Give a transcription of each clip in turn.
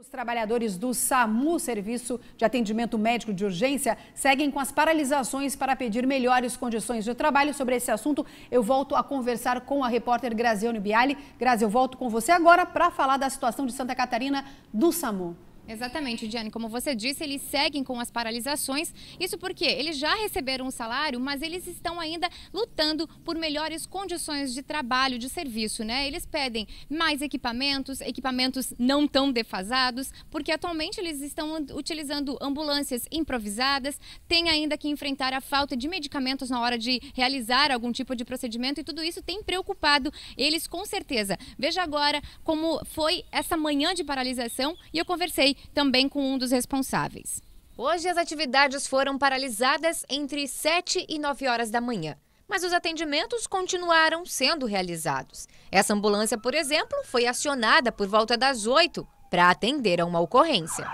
Os trabalhadores do SAMU, Serviço de Atendimento Médico de Urgência, seguem com as paralisações para pedir melhores condições de trabalho. Sobre esse assunto, eu volto a conversar com a repórter Graziane Biali. Grazi, eu volto com você agora para falar da situação de Santa Catarina do SAMU. Exatamente, Diane. Como você disse, eles seguem com as paralisações. Isso porque eles já receberam o salário, mas eles estão ainda lutando por melhores condições de trabalho, de serviço, né? Eles pedem mais equipamentos, equipamentos não tão defasados, porque atualmente eles estão utilizando ambulâncias improvisadas, têm ainda que enfrentar a falta de medicamentos na hora de realizar algum tipo de procedimento e tudo isso tem preocupado eles com certeza. Veja agora como foi essa manhã de paralisação e eu conversei também com um dos responsáveis. Hoje as atividades foram paralisadas entre 7 e 9 horas da manhã mas os atendimentos continuaram sendo realizados. Essa ambulância, por exemplo, foi acionada por volta das 8 para atender a uma ocorrência.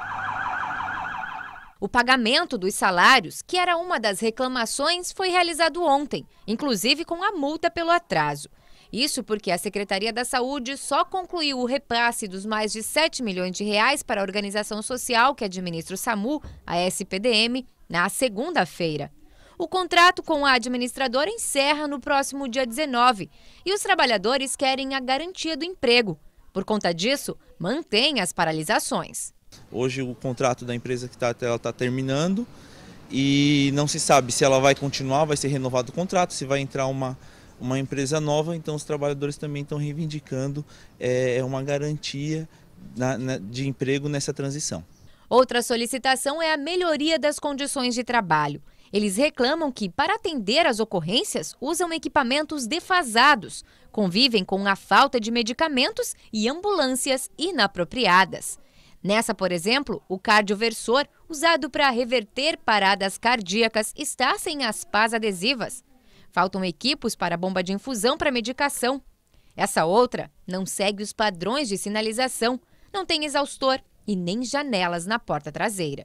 O pagamento dos salários, que era uma das reclamações, foi realizado ontem, inclusive com a multa pelo atraso. Isso porque a Secretaria da Saúde só concluiu o repasse dos mais de 7 milhões de reais para a organização social que administra o SAMU, a SPDM, na segunda-feira. O contrato com a administradora encerra no próximo dia 19 e os trabalhadores querem a garantia do emprego. Por conta disso, mantém as paralisações. Hoje o contrato da empresa que está ela está terminando e não se sabe se ela vai continuar, vai ser renovado o contrato, se vai entrar uma uma empresa nova, então os trabalhadores também estão reivindicando é, é, uma garantia na, na, de emprego nessa transição. Outra solicitação é a melhoria das condições de trabalho. Eles reclamam que, para atender as ocorrências, usam equipamentos defasados, convivem com a falta de medicamentos e ambulâncias inapropriadas. Nessa, por exemplo, o cardioversor, usado para reverter paradas cardíacas, está sem as pás adesivas. Faltam equipos para bomba de infusão para medicação. Essa outra não segue os padrões de sinalização, não tem exaustor e nem janelas na porta traseira.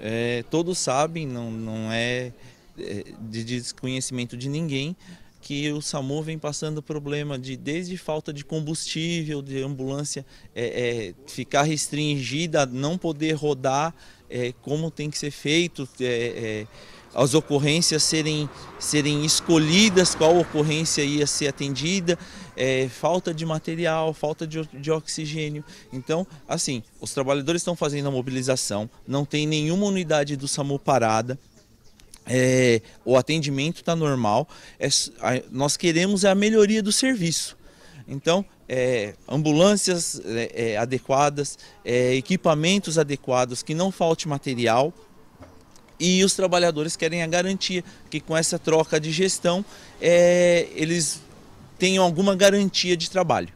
É, todos sabem, não, não é, é de desconhecimento de ninguém, que o SAMU vem passando problema de desde falta de combustível, de ambulância é, é, ficar restringida, não poder rodar é, como tem que ser feito é, é, as ocorrências serem, serem escolhidas, qual ocorrência ia ser atendida, é, falta de material, falta de, de oxigênio. Então, assim, os trabalhadores estão fazendo a mobilização, não tem nenhuma unidade do SAMU parada, é, o atendimento está normal, é, a, nós queremos é a melhoria do serviço. Então, é, ambulâncias é, é, adequadas, equipamentos adequados, que não falte material, e os trabalhadores querem a garantia que com essa troca de gestão é, eles tenham alguma garantia de trabalho.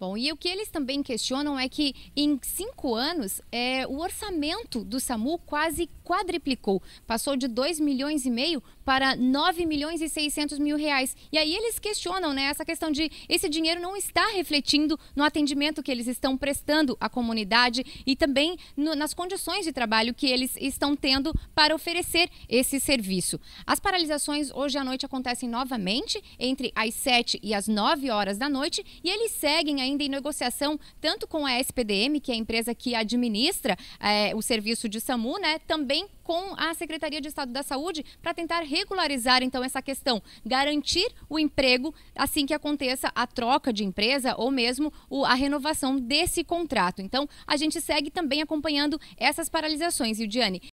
Bom, e o que eles também questionam é que em cinco anos é, o orçamento do SAMU quase quadriplicou. Passou de 2 milhões e meio para 9 milhões e 600 mil reais. E aí eles questionam né, essa questão de esse dinheiro não está refletindo no atendimento que eles estão prestando à comunidade e também no, nas condições de trabalho que eles estão tendo para oferecer esse serviço. As paralisações hoje à noite acontecem novamente entre as 7 e as 9 horas da noite e eles seguem a ainda em negociação tanto com a SPDM, que é a empresa que administra é, o serviço de SAMU, né, também com a Secretaria de Estado da Saúde para tentar regularizar então essa questão, garantir o emprego assim que aconteça a troca de empresa ou mesmo o, a renovação desse contrato. Então, a gente segue também acompanhando essas paralisações. E o Diane,